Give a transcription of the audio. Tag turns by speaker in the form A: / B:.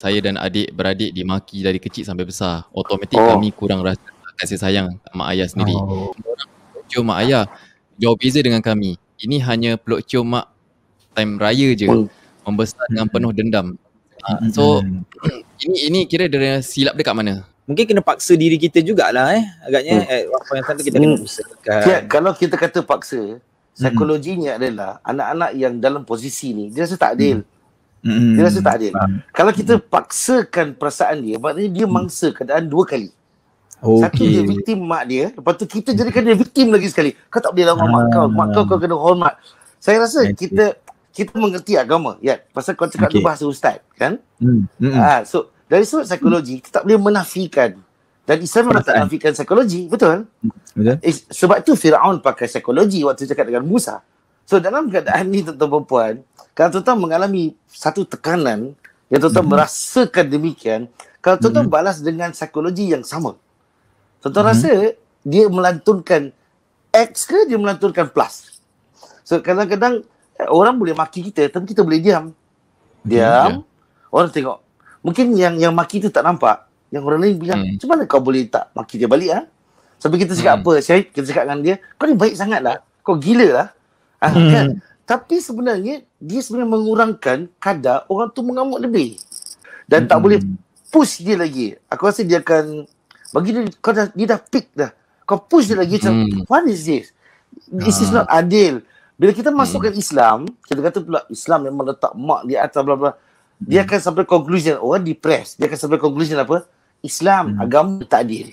A: saya dan adik beradik dimaki dari kecil sampai besar. Otomatik oh. kami kurang rasa kasih sayang mak ayah sendiri. Oh. Cium mak ayah jauh beza dengan kami. Ini hanya peluk cium mak time raya je. Oh. Membesar dengan mm-hmm. penuh dendam. Ah, mm-hmm. So ini ini kira dia silap dekat mana? Mungkin kena paksa diri kita jugalah eh. Agaknya hmm. eh,
B: apa yang satu kita kena hmm. usahakan. Ya, kalau kita kata paksa, hmm. psikologinya hmm. adalah anak-anak yang dalam posisi ni, dia rasa tak adil. Hmm. Hmm. Dia rasa tak adil. Hmm. Kalau kita paksakan perasaan dia, maknanya dia mangsa keadaan dua kali. Okay. Satu dia victim mak dia, lepas tu kita jadikan dia victim lagi sekali. Kau tak boleh lawan hmm. mak kau, mak kau kau kena hormat. Saya rasa okay. kita kita mengerti agama, ya. Pasal kau cakap okay. tu bahasa ustaz, kan? Hmm. Ha, so dari sudut psikologi, kita tak boleh menafikan dan Islam memang tak nafikan psikologi, betul? Hmm, betul. Eh, sebab tu Fir'aun pakai psikologi waktu cakap dengan Musa. So dalam keadaan ni tuan-tuan perempuan, kalau tuan-tuan mengalami satu tekanan yang tuan-tuan mm-hmm. merasakan demikian, kalau tuan-tuan mm-hmm. balas dengan psikologi yang sama, tuan-tuan mm-hmm. rasa dia melantunkan X ke dia melantunkan plus? So kadang-kadang eh, orang boleh maki kita tapi kita boleh diam. Diam, yeah. orang tengok. Mungkin yang yang maki tu tak nampak, yang orang lain bilang, hmm. macam mm. mana kau boleh tak maki dia balik ha? Sampai kita cakap mm. apa Syahid, kita cakap dengan dia, kau ni baik sangat lah, kau gila lah. Ah, hmm. kan? Tapi sebenarnya dia sebenarnya mengurangkan kadar orang tu mengamuk lebih. Dan hmm. tak boleh push dia lagi. Aku rasa dia akan bagi dia kau dah dia dah peak dah. Kau push dia lagi macam hmm. what is this? This ha. is ah. not adil. Bila kita hmm. masukkan hmm. Islam, kita kata pula Islam memang letak mak di atas bla bla. Dia hmm. akan sampai conclusion orang depressed. Dia akan sampai conclusion apa? Islam hmm. agama tak adil.